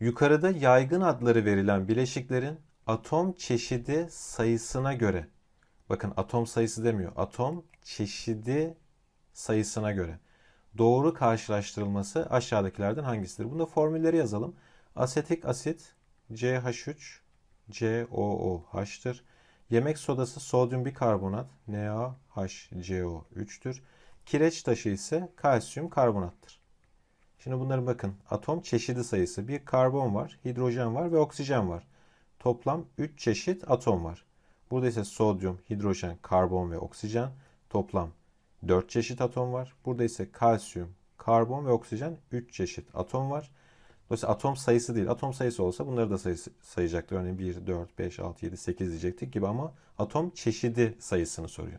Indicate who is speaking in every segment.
Speaker 1: Yukarıda yaygın adları verilen bileşiklerin atom çeşidi sayısına göre bakın atom sayısı demiyor. Atom çeşidi sayısına göre doğru karşılaştırılması aşağıdakilerden hangisidir? Bunda formülleri yazalım. Asetik asit CH3 COOH'tır. Yemek sodası sodyum bikarbonat NaHCO3'tür. Kireç taşı ise kalsiyum karbonattır. Şimdi bunların bakın atom çeşidi sayısı. Bir karbon var, hidrojen var ve oksijen var. Toplam 3 çeşit atom var. Burada ise sodyum, hidrojen, karbon ve oksijen toplam 4 çeşit atom var. Burada ise kalsiyum, karbon ve oksijen 3 çeşit atom var. Dolayısıyla atom sayısı değil. Atom sayısı olsa bunları da sayısı, sayacaktı. Örneğin 1, 4, 5, 6, 7, 8 diyecektik gibi ama atom çeşidi sayısını soruyor.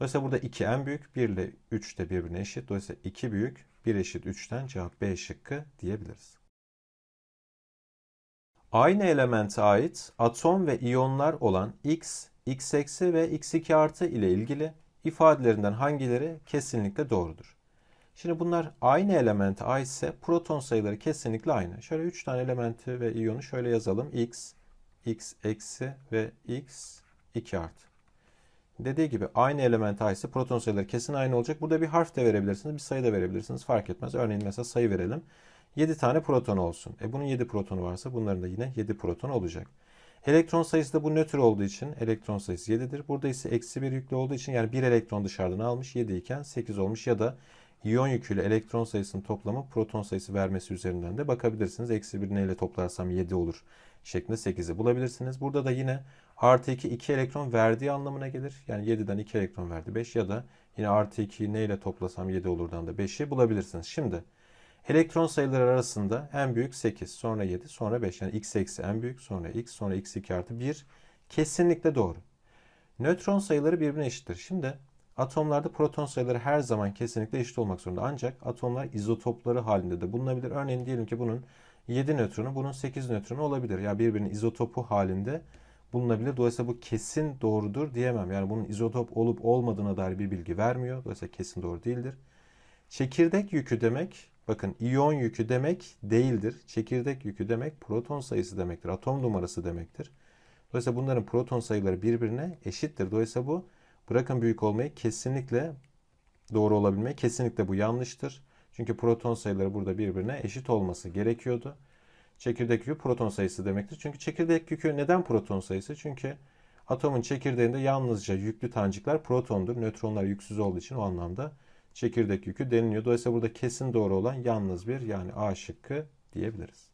Speaker 1: Dolayısıyla burada 2 en büyük, 1 ile 3 de birbirine eşit. Dolayısıyla 2 büyük, 1 eşit 3'ten cevap B şıkkı diyebiliriz. Aynı elemente ait atom ve iyonlar olan X, X eksi ve X2 artı ile ilgili ifadelerinden hangileri kesinlikle doğrudur? Şimdi bunlar aynı elemente aitse proton sayıları kesinlikle aynı. Şöyle 3 tane elementi ve iyonu şöyle yazalım. X, X eksi ve X 2 artı. Dediği gibi aynı element A ise proton sayıları kesin aynı olacak. Burada bir harf de verebilirsiniz, bir sayı da verebilirsiniz. Fark etmez. Örneğin mesela sayı verelim. 7 tane proton olsun. E bunun 7 protonu varsa bunların da yine 7 proton olacak. Elektron sayısı da bu nötr olduğu için elektron sayısı 7'dir. Burada ise eksi bir yüklü olduğu için yani bir elektron dışarıdan almış 7 iken 8 olmuş ya da iyon yüküyle elektron sayısının toplamı proton sayısı vermesi üzerinden de bakabilirsiniz. Eksi bir neyle toplarsam 7 olur şeklinde 8'i bulabilirsiniz. Burada da yine Artı 2 2 elektron verdiği anlamına gelir. Yani 7'den 2 elektron verdi 5 ya da yine artı 2'yi neyle toplasam 7 olurdan da 5'i bulabilirsiniz. Şimdi elektron sayıları arasında en büyük 8 sonra 7 sonra 5 yani x eksi en büyük sonra x sonra x2 artı 1 kesinlikle doğru. Nötron sayıları birbirine eşittir. Şimdi atomlarda proton sayıları her zaman kesinlikle eşit olmak zorunda. Ancak atomlar izotopları halinde de bulunabilir. Örneğin diyelim ki bunun 7 nötronu bunun 8 nötronu olabilir. Ya yani birbirinin izotopu halinde bulunabilir. Dolayısıyla bu kesin doğrudur diyemem. Yani bunun izotop olup olmadığına dair bir bilgi vermiyor. Dolayısıyla kesin doğru değildir. Çekirdek yükü demek, bakın iyon yükü demek değildir. Çekirdek yükü demek proton sayısı demektir, atom numarası demektir. Dolayısıyla bunların proton sayıları birbirine eşittir. Dolayısıyla bu bırakın büyük olmayı kesinlikle doğru olabilme kesinlikle bu yanlıştır. Çünkü proton sayıları burada birbirine eşit olması gerekiyordu. Çekirdek yükü proton sayısı demektir. Çünkü çekirdek yükü neden proton sayısı? Çünkü atomun çekirdeğinde yalnızca yüklü tanecikler protondur. Nötronlar yüksüz olduğu için o anlamda çekirdek yükü deniliyor. Dolayısıyla burada kesin doğru olan yalnız bir yani A şıkkı diyebiliriz.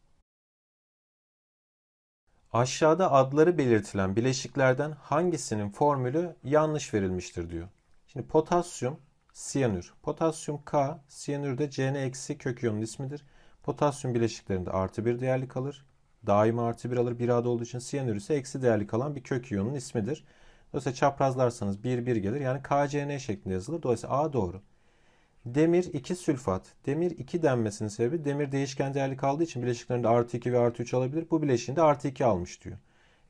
Speaker 1: Aşağıda adları belirtilen bileşiklerden hangisinin formülü yanlış verilmiştir diyor. Şimdi potasyum, siyanür. Potasyum K, siyanür de Cn- kökü iyonun ismidir. Potasyum bileşiklerinde artı bir değerli kalır. Daima artı bir alır. Bir adı olduğu için siyanür ise eksi değerli kalan bir kök iyonun ismidir. Dolayısıyla çaprazlarsanız 1 1 gelir. Yani KCN şeklinde yazılır. Dolayısıyla A doğru. Demir 2 sülfat. Demir 2 denmesinin sebebi demir değişken değerli kaldığı için bileşiklerinde artı 2 ve artı 3 alabilir. Bu bileşiğinde artı 2 almış diyor.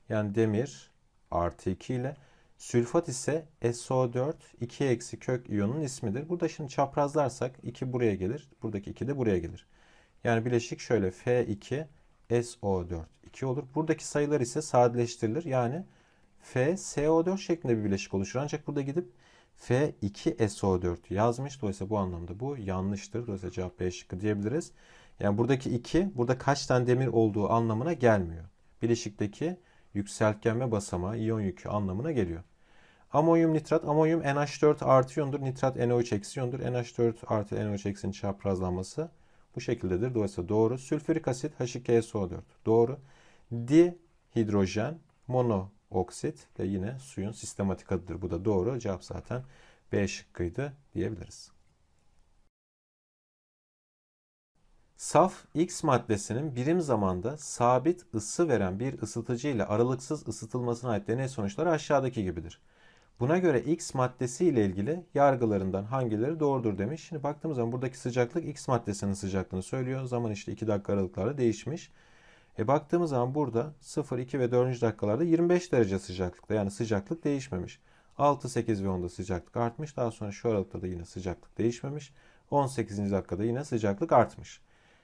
Speaker 1: Yani demir artı 2 ile sülfat ise SO4 2 eksi kök iyonun ismidir. Burada şimdi çaprazlarsak 2 buraya gelir. Buradaki 2 de buraya gelir. Yani bileşik şöyle F2 SO4 2 olur. Buradaki sayılar ise sadeleştirilir. Yani FSO4 şeklinde bir bileşik oluşur. Ancak burada gidip F2SO4 yazmış. Dolayısıyla bu anlamda bu yanlıştır. Dolayısıyla cevap B şıkkı diyebiliriz. Yani buradaki 2 burada kaç tane demir olduğu anlamına gelmiyor. Bileşikteki yükseltgen ve basamağı iyon yükü anlamına geliyor. Amonyum nitrat, amonyum NH4 artı iyondur, nitrat NO3 eksi iyondur. NH4 artı NO3 eksinin çaprazlanması bu şekildedir. Dolayısıyla doğru. Sülfürik asit H2SO4. Doğru. Dihidrojen monooksit de yine suyun sistematik adıdır. Bu da doğru. Cevap zaten B şıkkıydı diyebiliriz. Saf X maddesinin birim zamanda sabit ısı veren bir ısıtıcı ile aralıksız ısıtılmasına ait deney sonuçları aşağıdaki gibidir. Buna göre X maddesi ile ilgili yargılarından hangileri doğrudur demiş. Şimdi baktığımız zaman buradaki sıcaklık X maddesinin sıcaklığını söylüyor. Zaman işte 2 dakika aralıklarla değişmiş. E baktığımız zaman burada 0, 2 ve 4. dakikalarda 25 derece sıcaklıkta yani sıcaklık değişmemiş. 6, 8 ve 10'da sıcaklık artmış. Daha sonra şu aralıkta da yine sıcaklık değişmemiş. 18. dakikada yine sıcaklık artmış.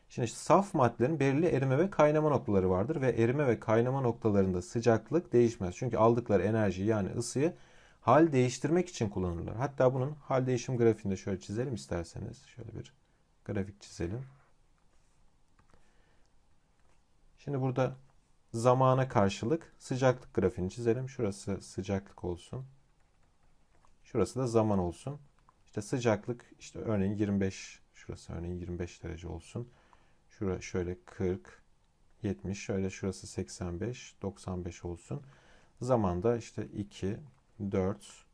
Speaker 1: Şimdi işte saf maddelerin belirli erime ve kaynama noktaları vardır ve erime ve kaynama noktalarında sıcaklık değişmez. Çünkü aldıkları enerji yani ısıyı hal değiştirmek için kullanırlar. Hatta bunun hal değişim grafiğini de şöyle çizelim isterseniz. Şöyle bir grafik çizelim. Şimdi burada zamana karşılık sıcaklık grafiğini çizelim. Şurası sıcaklık olsun. Şurası da zaman olsun. İşte sıcaklık işte örneğin 25 şurası örneğin 25 derece olsun. Şura şöyle 40 70 şöyle şurası 85 95 olsun. Zaman da işte 2 4,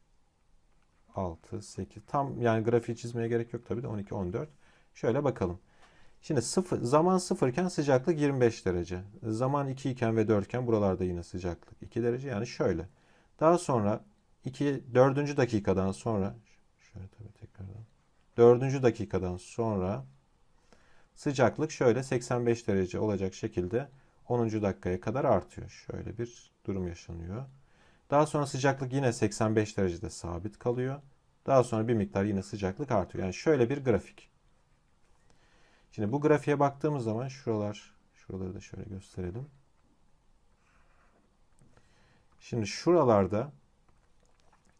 Speaker 1: 6, 8. Tam yani grafiği çizmeye gerek yok tabii de 12, 14. Şöyle bakalım. Şimdi sıfır, zaman sıfırken sıcaklık 25 derece. Zaman 2 iken ve 4 iken buralarda yine sıcaklık 2 derece. Yani şöyle. Daha sonra 2, 4. dakikadan sonra şöyle tabii tekrardan. 4. dakikadan sonra sıcaklık şöyle 85 derece olacak şekilde 10. dakikaya kadar artıyor. Şöyle bir durum yaşanıyor. Daha sonra sıcaklık yine 85 derecede sabit kalıyor. Daha sonra bir miktar yine sıcaklık artıyor. Yani şöyle bir grafik. Şimdi bu grafiğe baktığımız zaman şuralar, şuraları da şöyle gösterelim. Şimdi şuralarda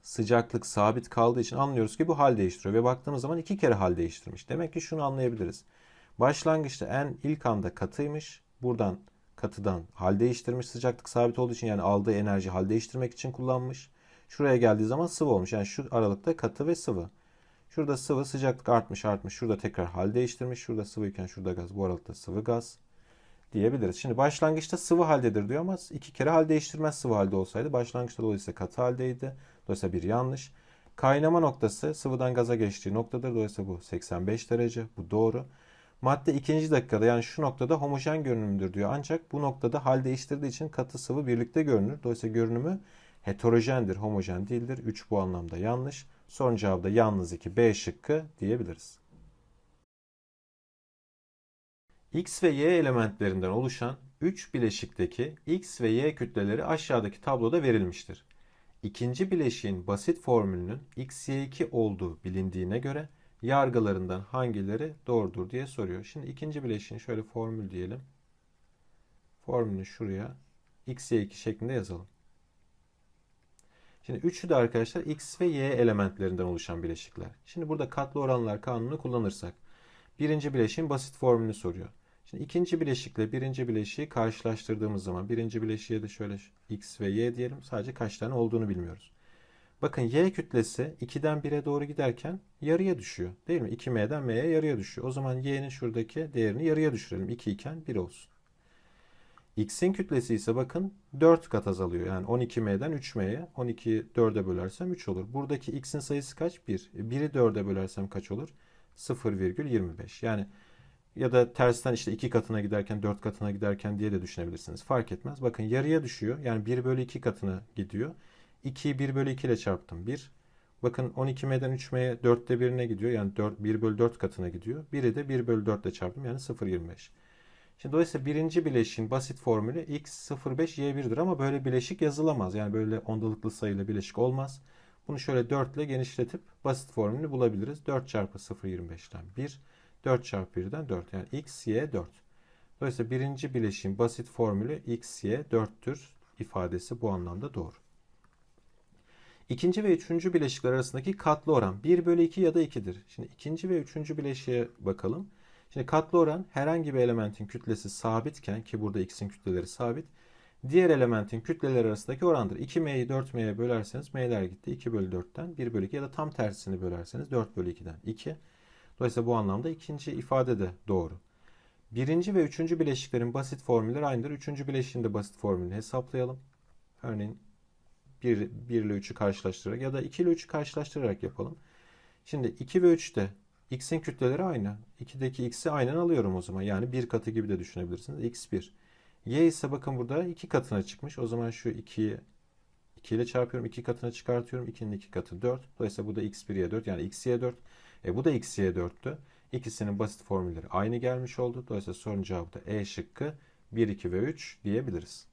Speaker 1: sıcaklık sabit kaldığı için anlıyoruz ki bu hal değiştiriyor. Ve baktığımız zaman iki kere hal değiştirmiş. Demek ki şunu anlayabiliriz. Başlangıçta en ilk anda katıymış. Buradan katıdan hal değiştirmiş. Sıcaklık sabit olduğu için yani aldığı enerji hal değiştirmek için kullanmış. Şuraya geldiği zaman sıvı olmuş. Yani şu aralıkta katı ve sıvı. Şurada sıvı sıcaklık artmış artmış. Şurada tekrar hal değiştirmiş. Şurada sıvıyken şurada gaz. Bu aralıkta sıvı gaz diyebiliriz. Şimdi başlangıçta sıvı haldedir diyor ama iki kere hal değiştirmez sıvı halde olsaydı. Başlangıçta dolayısıyla katı haldeydi. Dolayısıyla bir yanlış. Kaynama noktası sıvıdan gaza geçtiği noktadır. Dolayısıyla bu 85 derece. Bu doğru. Madde ikinci dakikada yani şu noktada homojen görünümdür diyor. Ancak bu noktada hal değiştirdiği için katı sıvı birlikte görünür. Dolayısıyla görünümü heterojendir, homojen değildir. 3 bu anlamda yanlış. Son cevabı da yalnız 2 B şıkkı diyebiliriz. X ve Y elementlerinden oluşan 3 bileşikteki X ve Y kütleleri aşağıdaki tabloda verilmiştir. İkinci bileşiğin basit formülünün XY2 olduğu bilindiğine göre yargılarından hangileri doğrudur diye soruyor. Şimdi ikinci bileşin şöyle formül diyelim. Formülü şuraya x y 2 şeklinde yazalım. Şimdi üçü de arkadaşlar x ve y elementlerinden oluşan bileşikler. Şimdi burada katlı oranlar kanunu kullanırsak birinci bileşiğin basit formülünü soruyor. Şimdi ikinci bileşikle birinci bileşiği karşılaştırdığımız zaman birinci bileşiğe de şöyle x ve y diyelim. Sadece kaç tane olduğunu bilmiyoruz. Bakın y kütlesi 2'den 1'e doğru giderken yarıya düşüyor. Değil mi? 2m'den m'ye yarıya düşüyor. O zaman y'nin şuradaki değerini yarıya düşürelim. 2 iken 1 olsun. x'in kütlesi ise bakın 4 kat azalıyor. Yani 12m'den 3m'ye 12'yi 4'e bölersem 3 olur. Buradaki x'in sayısı kaç? 1. 1'i 4'e bölersem kaç olur? 0,25. Yani ya da tersten işte 2 katına giderken 4 katına giderken diye de düşünebilirsiniz. Fark etmez. Bakın yarıya düşüyor. Yani 1 bölü 2 katına gidiyor. 2'yi 1 bölü 2 ile çarptım. 1. Bakın 12M'den 3M'ye 4'te 1'ine gidiyor. Yani 4, 1 bölü 4 katına gidiyor. 1'i de 1 bölü 4 ile çarptım. Yani 0,25. Şimdi dolayısıyla birinci bileşiğin basit formülü x 0,5 y1'dir ama böyle bileşik yazılamaz. Yani böyle ondalıklı sayıyla bileşik olmaz. Bunu şöyle 4 ile genişletip basit formülünü bulabiliriz. 4 çarpı 0,25'ten 1. 4 çarpı 1'den 4. Yani x, y 4. Dolayısıyla birinci bileşiğin basit formülü x, y 4'tür ifadesi bu anlamda doğru. İkinci ve üçüncü bileşikler arasındaki katlı oran 1 bölü 2 ya da 2'dir. Şimdi ikinci ve üçüncü bileşiğe bakalım. Şimdi katlı oran herhangi bir elementin kütlesi sabitken ki burada x'in kütleleri sabit. Diğer elementin kütleleri arasındaki orandır. 2m'yi 4m'ye bölerseniz m'ler gitti. 2 bölü 4'ten 1 bölü 2 ya da tam tersini bölerseniz 4 bölü 2'den 2. Dolayısıyla bu anlamda ikinci ifade de doğru. Birinci ve üçüncü bileşiklerin basit formülleri aynıdır. Üçüncü bileşiğin de basit formülünü hesaplayalım. Örneğin 1, 1 ile 3'ü karşılaştırarak ya da 2 ile 3'ü karşılaştırarak yapalım. Şimdi 2 ve 3'te x'in kütleleri aynı. 2'deki x'i aynen alıyorum o zaman. Yani 1 katı gibi de düşünebilirsiniz. x1. y ise bakın burada 2 katına çıkmış. O zaman şu 2'yi 2 ile çarpıyorum. 2 katına çıkartıyorum. 2'nin 2 katı 4. Dolayısıyla bu da x1'ye 4 yani x'ye 4. E bu da x'ye 4'tü. İkisinin basit formülleri aynı gelmiş oldu. Dolayısıyla sorun cevabı da E şıkkı 1, 2 ve 3 diyebiliriz.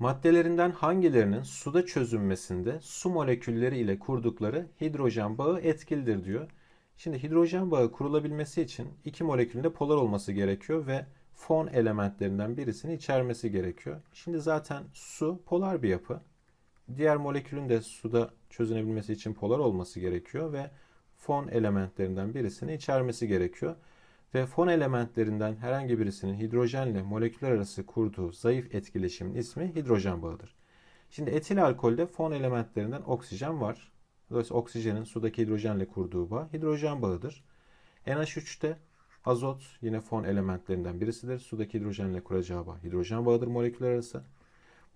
Speaker 1: Maddelerinden hangilerinin suda çözünmesinde su molekülleri ile kurdukları hidrojen bağı etkilidir diyor. Şimdi hidrojen bağı kurulabilmesi için iki molekülün de polar olması gerekiyor ve fon elementlerinden birisini içermesi gerekiyor. Şimdi zaten su polar bir yapı. Diğer molekülün de suda çözünebilmesi için polar olması gerekiyor ve fon elementlerinden birisini içermesi gerekiyor ve fon elementlerinden herhangi birisinin hidrojenle moleküller arası kurduğu zayıf etkileşimin ismi hidrojen bağıdır. Şimdi etil alkolde fon elementlerinden oksijen var. Dolayısıyla oksijenin sudaki hidrojenle kurduğu bağ hidrojen bağıdır. NH3'te azot yine fon elementlerinden birisidir. Sudaki hidrojenle kuracağı bağ hidrojen bağıdır moleküller arası.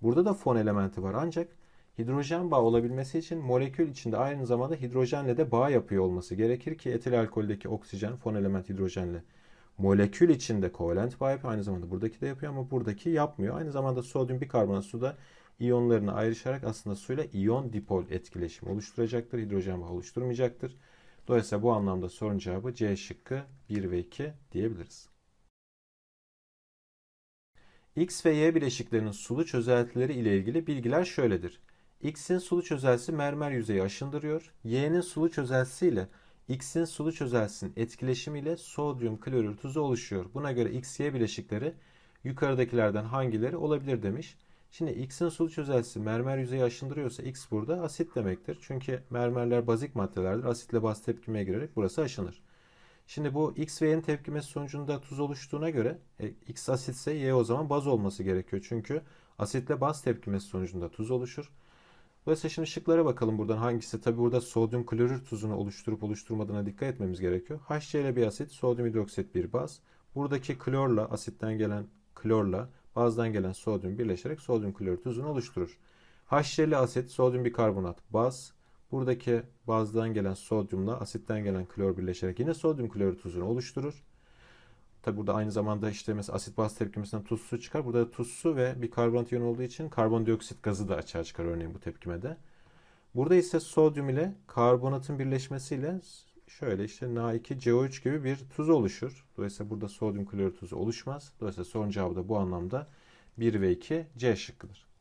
Speaker 1: Burada da fon elementi var ancak Hidrojen bağı olabilmesi için molekül içinde aynı zamanda hidrojenle de bağ yapıyor olması gerekir ki etil alkoldeki oksijen fon element hidrojenle molekül içinde kovalent bağ yapıyor. Aynı zamanda buradaki de yapıyor ama buradaki yapmıyor. Aynı zamanda sodyum bikarbonat suda iyonlarını ayrışarak aslında suyla iyon dipol etkileşimi oluşturacaktır. Hidrojen bağı oluşturmayacaktır. Dolayısıyla bu anlamda sorun cevabı C şıkkı 1 ve 2 diyebiliriz. X ve Y bileşiklerinin sulu çözeltileri ile ilgili bilgiler şöyledir x'in sulu çözelsi mermer yüzeyi aşındırıyor. y'nin sulu çözelsi ile x'in sulu çözelsinin etkileşimiyle sodyum klorür tuzu oluşuyor. Buna göre x-y bileşikleri yukarıdakilerden hangileri olabilir demiş. Şimdi x'in sulu çözelsi mermer yüzeyi aşındırıyorsa x burada asit demektir. Çünkü mermerler bazik maddelerdir. Asitle baz tepkimeye girerek burası aşınır. Şimdi bu x ve y'nin tepkimesi sonucunda tuz oluştuğuna göre e, x asitse y o zaman baz olması gerekiyor. Çünkü asitle baz tepkimesi sonucunda tuz oluşur. Dolayısıyla şimdi şıklara bakalım buradan hangisi. Tabi burada sodyum klorür tuzunu oluşturup oluşturmadığına dikkat etmemiz gerekiyor. HCl bir asit, sodyum hidroksit bir baz. Buradaki klorla, asitten gelen klorla bazdan gelen sodyum birleşerek sodyum klorür tuzunu oluşturur. HCl asit, e sodyum bikarbonat baz. Buradaki bazdan gelen sodyumla asitten gelen klor birleşerek yine sodyum klorür tuzunu oluşturur. Tabi burada aynı zamanda işte mesela asit baz tepkimesinden tuz su çıkar. Burada tuz su ve bir karbonat iyon olduğu için karbondioksit gazı da açığa çıkar örneğin bu tepkimede. Burada ise sodyum ile karbonatın birleşmesiyle şöyle işte Na2CO3 gibi bir tuz oluşur. Dolayısıyla burada sodyum klorür tuzu oluşmaz. Dolayısıyla son cevabı da bu anlamda 1 ve 2 C şıkkıdır.